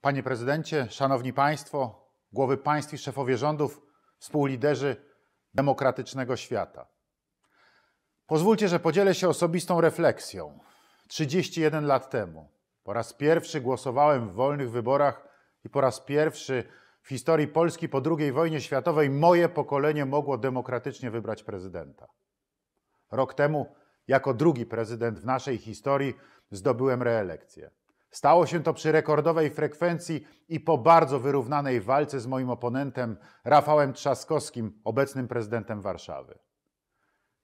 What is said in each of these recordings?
Panie prezydencie, szanowni państwo, głowy państw i szefowie rządów, współliderzy demokratycznego świata. Pozwólcie, że podzielę się osobistą refleksją. 31 lat temu po raz pierwszy głosowałem w wolnych wyborach i po raz pierwszy w historii Polski po II wojnie światowej moje pokolenie mogło demokratycznie wybrać prezydenta. Rok temu, jako drugi prezydent w naszej historii, zdobyłem reelekcję. Stało się to przy rekordowej frekwencji i po bardzo wyrównanej walce z moim oponentem Rafałem Trzaskowskim, obecnym prezydentem Warszawy.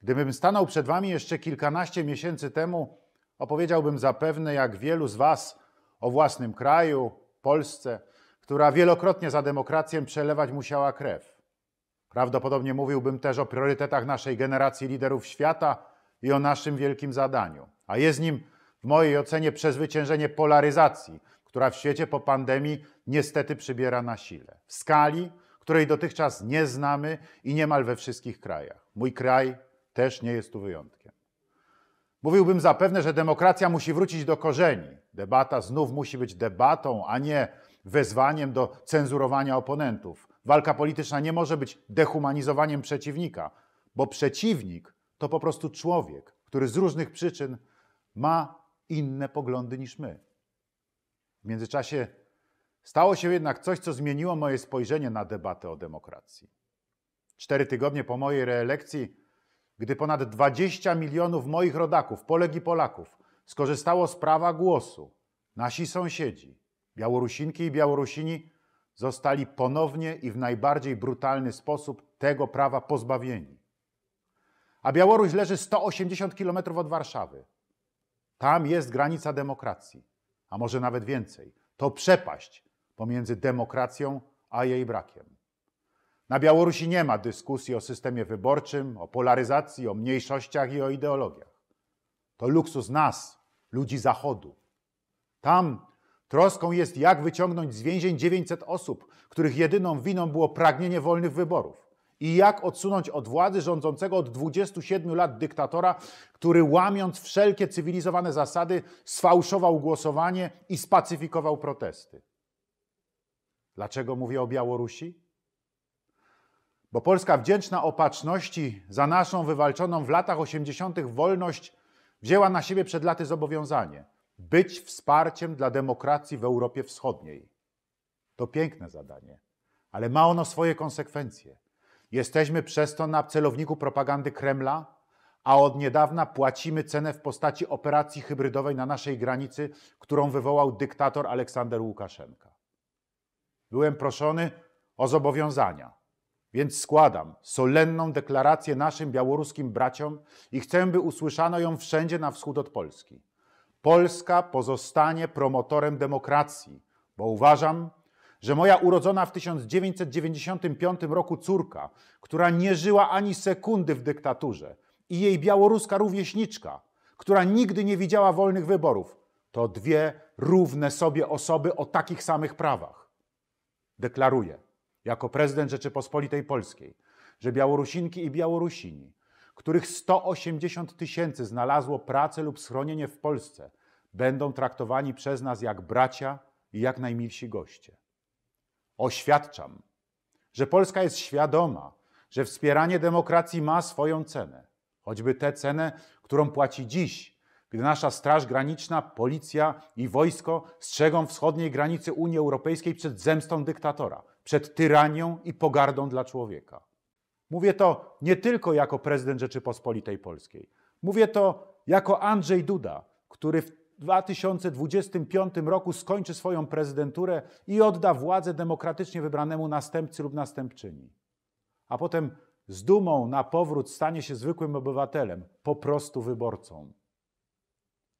Gdybym stanął przed Wami jeszcze kilkanaście miesięcy temu, opowiedziałbym zapewne, jak wielu z Was o własnym kraju, Polsce, która wielokrotnie za demokrację przelewać musiała krew. Prawdopodobnie mówiłbym też o priorytetach naszej generacji liderów świata i o naszym wielkim zadaniu, a jest nim w mojej ocenie przezwyciężenie polaryzacji, która w świecie po pandemii niestety przybiera na sile. W skali, której dotychczas nie znamy i niemal we wszystkich krajach. Mój kraj też nie jest tu wyjątkiem. Mówiłbym zapewne, że demokracja musi wrócić do korzeni. Debata znów musi być debatą, a nie wezwaniem do cenzurowania oponentów. Walka polityczna nie może być dehumanizowaniem przeciwnika, bo przeciwnik to po prostu człowiek, który z różnych przyczyn ma inne poglądy niż my. W międzyczasie stało się jednak coś, co zmieniło moje spojrzenie na debatę o demokracji. Cztery tygodnie po mojej reelekcji, gdy ponad 20 milionów moich rodaków, Polek i Polaków, skorzystało z prawa głosu, nasi sąsiedzi, Białorusinki i Białorusini, zostali ponownie i w najbardziej brutalny sposób tego prawa pozbawieni. A Białoruś leży 180 km od Warszawy. Tam jest granica demokracji, a może nawet więcej. To przepaść pomiędzy demokracją a jej brakiem. Na Białorusi nie ma dyskusji o systemie wyborczym, o polaryzacji, o mniejszościach i o ideologiach. To luksus nas, ludzi Zachodu. Tam troską jest, jak wyciągnąć z więzień 900 osób, których jedyną winą było pragnienie wolnych wyborów i jak odsunąć od władzy rządzącego od 27 lat dyktatora, który łamiąc wszelkie cywilizowane zasady, sfałszował głosowanie i spacyfikował protesty. Dlaczego mówię o Białorusi? Bo Polska wdzięczna opatrzności za naszą wywalczoną w latach 80. wolność wzięła na siebie przed laty zobowiązanie być wsparciem dla demokracji w Europie Wschodniej. To piękne zadanie, ale ma ono swoje konsekwencje. Jesteśmy przez to na celowniku propagandy Kremla, a od niedawna płacimy cenę w postaci operacji hybrydowej na naszej granicy, którą wywołał dyktator Aleksander Łukaszenka. Byłem proszony o zobowiązania, więc składam solenną deklarację naszym białoruskim braciom i chcę, by usłyszano ją wszędzie na wschód od Polski. Polska pozostanie promotorem demokracji, bo uważam, że moja urodzona w 1995 roku córka, która nie żyła ani sekundy w dyktaturze, i jej białoruska rówieśniczka, która nigdy nie widziała wolnych wyborów, to dwie równe sobie osoby o takich samych prawach. Deklaruję jako prezydent Rzeczypospolitej Polskiej, że Białorusinki i Białorusini, których 180 tysięcy znalazło pracę lub schronienie w Polsce, będą traktowani przez nas jak bracia i jak najmilsi goście. Oświadczam, że Polska jest świadoma, że wspieranie demokracji ma swoją cenę, choćby tę cenę, którą płaci dziś, gdy nasza Straż Graniczna, policja i wojsko strzegą wschodniej granicy Unii Europejskiej przed zemstą dyktatora, przed tyranią i pogardą dla człowieka. Mówię to nie tylko jako prezydent Rzeczypospolitej Polskiej. Mówię to jako Andrzej Duda, który w 2025 roku skończy swoją prezydenturę i odda władzę demokratycznie wybranemu następcy lub następczyni. A potem z dumą na powrót stanie się zwykłym obywatelem, po prostu wyborcą.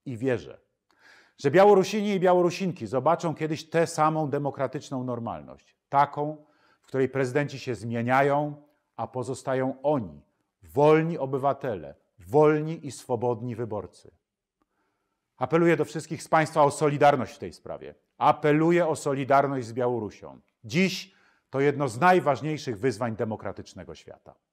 I wierzę, że Białorusini i Białorusinki zobaczą kiedyś tę samą demokratyczną normalność, taką, w której prezydenci się zmieniają, a pozostają oni, wolni obywatele, wolni i swobodni wyborcy. Apeluję do wszystkich z Państwa o solidarność w tej sprawie. Apeluję o solidarność z Białorusią. Dziś to jedno z najważniejszych wyzwań demokratycznego świata.